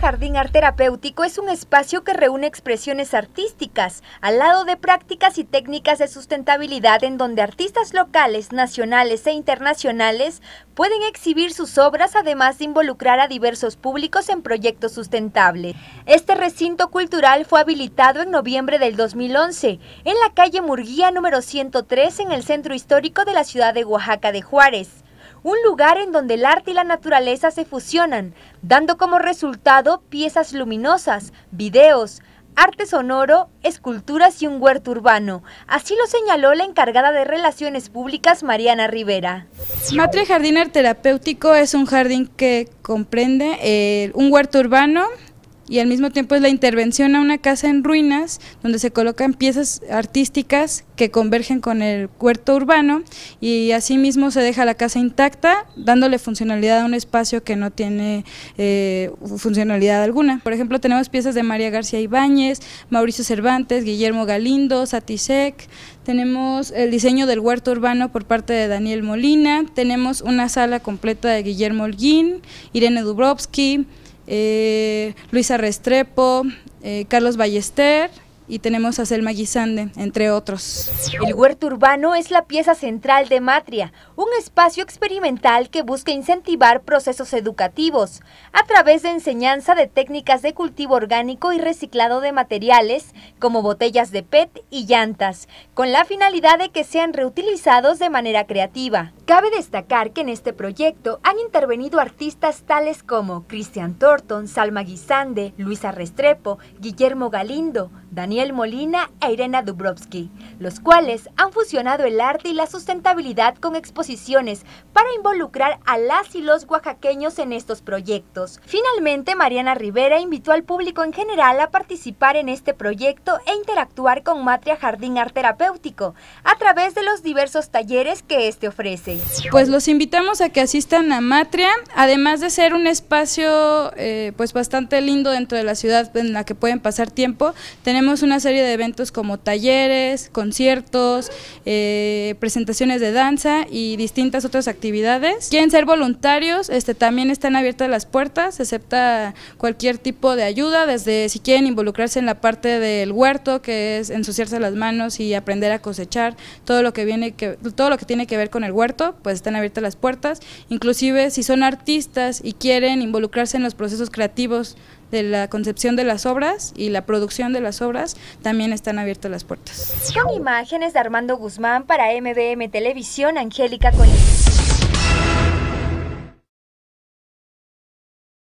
Jardín Art Terapéutico es un espacio que reúne expresiones artísticas, al lado de prácticas y técnicas de sustentabilidad en donde artistas locales, nacionales e internacionales pueden exhibir sus obras además de involucrar a diversos públicos en proyectos sustentables. Este recinto cultural fue habilitado en noviembre del 2011 en la calle Murguía número 103 en el centro histórico de la ciudad de Oaxaca de Juárez un lugar en donde el arte y la naturaleza se fusionan, dando como resultado piezas luminosas, videos, arte sonoro, esculturas y un huerto urbano. Así lo señaló la encargada de Relaciones Públicas, Mariana Rivera. Matri Jardín Terapéutico es un jardín que comprende eh, un huerto urbano, y al mismo tiempo es la intervención a una casa en ruinas donde se colocan piezas artísticas que convergen con el huerto urbano y asimismo se deja la casa intacta dándole funcionalidad a un espacio que no tiene eh, funcionalidad alguna. Por ejemplo tenemos piezas de María García Ibáñez, Mauricio Cervantes, Guillermo Galindo, Satisek, tenemos el diseño del huerto urbano por parte de Daniel Molina, tenemos una sala completa de Guillermo Holguín, Irene Dubrovsky, eh, Luisa Restrepo, eh, Carlos Ballester y tenemos a Selma Guisande, entre otros. El huerto urbano es la pieza central de Matria, un espacio experimental que busca incentivar procesos educativos a través de enseñanza de técnicas de cultivo orgánico y reciclado de materiales como botellas de PET y llantas, con la finalidad de que sean reutilizados de manera creativa. Cabe destacar que en este proyecto han intervenido artistas tales como Cristian Thornton, Salma Guisande, Luisa Restrepo, Guillermo Galindo, Daniel Molina e Irena Dubrovsky, los cuales han fusionado el arte y la sustentabilidad con exposiciones para involucrar a las y los oaxaqueños en estos proyectos. Finalmente, Mariana Rivera invitó al público en general a participar en este proyecto e interactuar con Matria Jardín Art Terapéutico a través de los diversos talleres que este ofrece. Pues los invitamos a que asistan a Matria, además de ser un espacio eh, pues bastante lindo dentro de la ciudad en la que pueden pasar tiempo, tenemos una serie de eventos como talleres, conciertos, eh, presentaciones de danza y distintas otras actividades. Quieren ser voluntarios, este, también están abiertas las puertas, se acepta cualquier tipo de ayuda, desde si quieren involucrarse en la parte del huerto, que es ensuciarse las manos y aprender a cosechar, todo lo que viene que, todo lo que tiene que ver con el huerto, pues están abiertas las puertas. Inclusive si son artistas y quieren involucrarse en los procesos creativos de la concepción de las obras y la producción de las obras, también están abiertas las puertas. Son imágenes de Armando Guzmán para MBM Televisión, Angélica Colín.